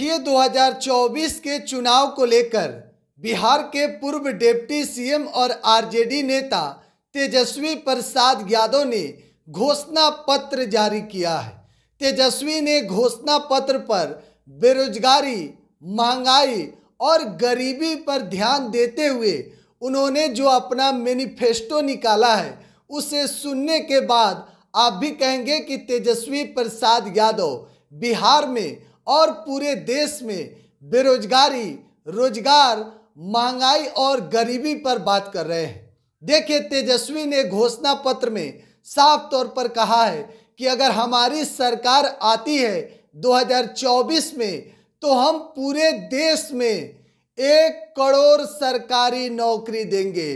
देखिए 2024 के चुनाव को लेकर बिहार के पूर्व डिप्टी सीएम और आरजेडी नेता तेजस्वी प्रसाद यादव ने घोषणा पत्र जारी किया है तेजस्वी ने घोषणा पत्र पर बेरोजगारी महंगाई और गरीबी पर ध्यान देते हुए उन्होंने जो अपना मैनिफेस्टो निकाला है उसे सुनने के बाद आप भी कहेंगे कि तेजस्वी प्रसाद यादव बिहार में और पूरे देश में बेरोजगारी रोजगार महंगाई और गरीबी पर बात कर रहे हैं देखिए तेजस्वी ने घोषणा पत्र में साफ तौर पर कहा है कि अगर हमारी सरकार आती है 2024 में तो हम पूरे देश में एक करोड़ सरकारी नौकरी देंगे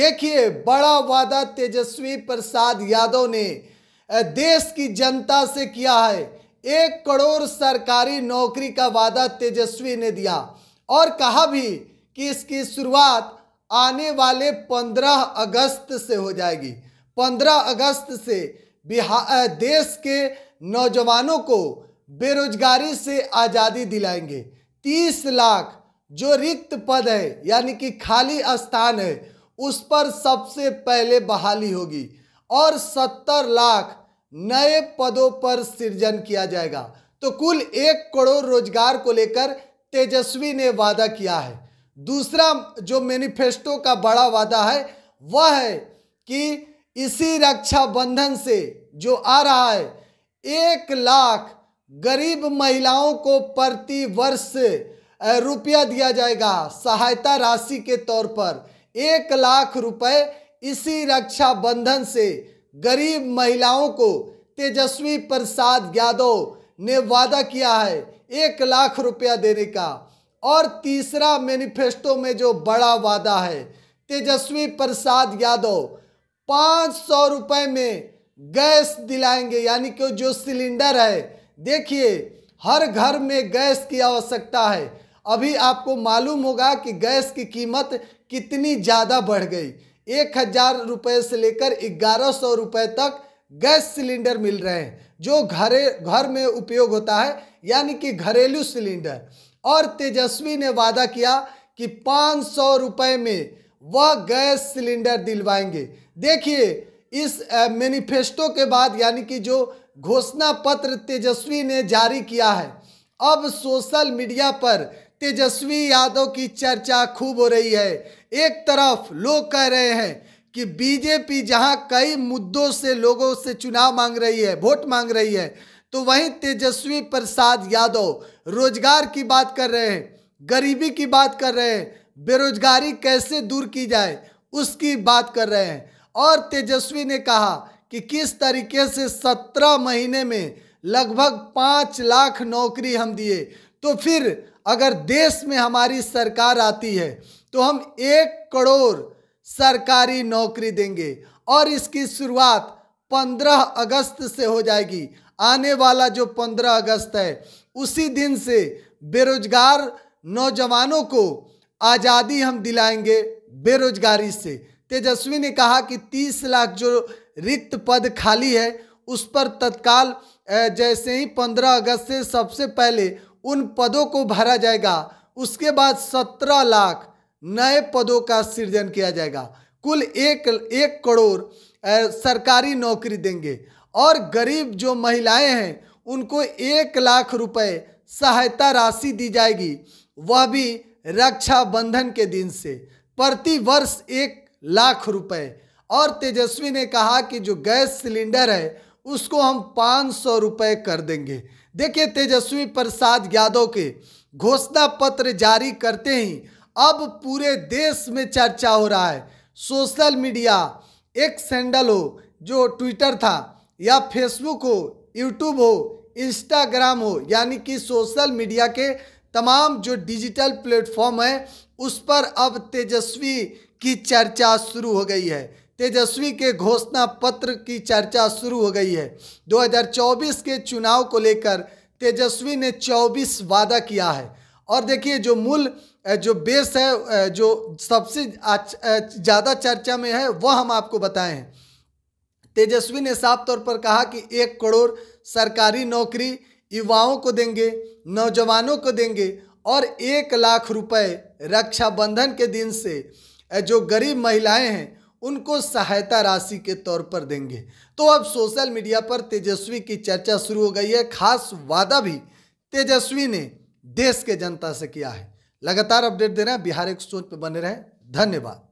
देखिए बड़ा वादा तेजस्वी प्रसाद यादव ने देश की जनता से किया है एक करोड़ सरकारी नौकरी का वादा तेजस्वी ने दिया और कहा भी कि इसकी शुरुआत आने वाले 15 अगस्त से हो जाएगी 15 अगस्त से बिहार देश के नौजवानों को बेरोजगारी से आज़ादी दिलाएंगे 30 लाख जो रिक्त पद है यानी कि खाली स्थान है उस पर सबसे पहले बहाली होगी और 70 लाख नए पदों पर सृजन किया जाएगा तो कुल एक करोड़ रोजगार को लेकर तेजस्वी ने वादा किया है दूसरा जो मैनिफेस्टो का बड़ा वादा है वह है कि इसी रक्षाबंधन से जो आ रहा है एक लाख गरीब महिलाओं को प्रति वर्ष रुपया दिया जाएगा सहायता राशि के तौर पर एक लाख रुपए इसी रक्षाबंधन से गरीब महिलाओं को तेजस्वी प्रसाद यादव ने वादा किया है एक लाख रुपया देने का और तीसरा मैनिफेस्टो में जो बड़ा वादा है तेजस्वी प्रसाद यादव पाँच सौ रुपये में गैस दिलाएंगे यानी कि जो सिलेंडर है देखिए हर घर में गैस की आवश्यकता है अभी आपको मालूम होगा कि गैस की कीमत कितनी ज़्यादा बढ़ गई एक हजार रुपये से लेकर ग्यारह सौ रुपये तक गैस सिलेंडर मिल रहे हैं जो घरे घर में उपयोग होता है यानी कि घरेलू सिलेंडर और तेजस्वी ने वादा किया कि पाँच सौ रुपये में वह गैस सिलेंडर दिलवाएंगे देखिए इस मैनिफेस्टो के बाद यानी कि जो घोषणा पत्र तेजस्वी ने जारी किया है अब सोशल मीडिया पर तेजस्वी यादव की चर्चा खूब हो रही है एक तरफ लोग कह रहे हैं कि बीजेपी जहां कई मुद्दों से लोगों से चुनाव मांग रही है वोट मांग रही है तो वहीं तेजस्वी प्रसाद यादव रोजगार की बात कर रहे हैं गरीबी की बात कर रहे हैं बेरोजगारी कैसे दूर की जाए उसकी बात कर रहे हैं और तेजस्वी ने कहा कि किस तरीके से सत्रह महीने में लगभग पाँच लाख नौकरी हम दिए तो फिर अगर देश में हमारी सरकार आती है तो हम एक करोड़ सरकारी नौकरी देंगे और इसकी शुरुआत 15 अगस्त से हो जाएगी आने वाला जो 15 अगस्त है उसी दिन से बेरोजगार नौजवानों को आज़ादी हम दिलाएंगे बेरोजगारी से तेजस्वी ने कहा कि 30 लाख जो रिक्त पद खाली है उस पर तत्काल जैसे ही 15 अगस्त से सबसे पहले उन पदों को भरा जाएगा उसके बाद सत्रह लाख नए पदों का सृजन किया जाएगा कुल एक एक करोड़ सरकारी नौकरी देंगे और गरीब जो महिलाएं हैं उनको एक लाख रुपए सहायता राशि दी जाएगी वह भी रक्षाबंधन के दिन से प्रति वर्ष एक लाख रुपए और तेजस्वी ने कहा कि जो गैस सिलेंडर है उसको हम पाँच सौ रुपये कर देंगे देखिए तेजस्वी प्रसाद यादव के घोषणा पत्र जारी करते ही अब पूरे देश में चर्चा हो रहा है सोशल मीडिया एक सैंडल हो जो ट्विटर था या फेसबुक हो यूट्यूब हो इंस्टाग्राम हो यानी कि सोशल मीडिया के तमाम जो डिजिटल प्लेटफॉर्म है उस पर अब तेजस्वी की चर्चा शुरू हो गई है तेजस्वी के घोषणा पत्र की चर्चा शुरू हो गई है 2024 के चुनाव को लेकर तेजस्वी ने 24 वादा किया है और देखिए जो मूल जो बेस है जो सबसे ज़्यादा चर्चा में है वह हम आपको बताएं तेजस्वी ने साफ तौर पर कहा कि एक करोड़ सरकारी नौकरी युवाओं को देंगे नौजवानों को देंगे और एक लाख रुपए रक्षाबंधन के दिन से जो गरीब महिलाएं हैं उनको सहायता राशि के तौर पर देंगे तो अब सोशल मीडिया पर तेजस्वी की चर्चा शुरू हो गई है खास वादा भी तेजस्वी ने देश के जनता से किया है लगातार अपडेट दे रहे हैं बिहार एक सोच पर बने रहें धन्यवाद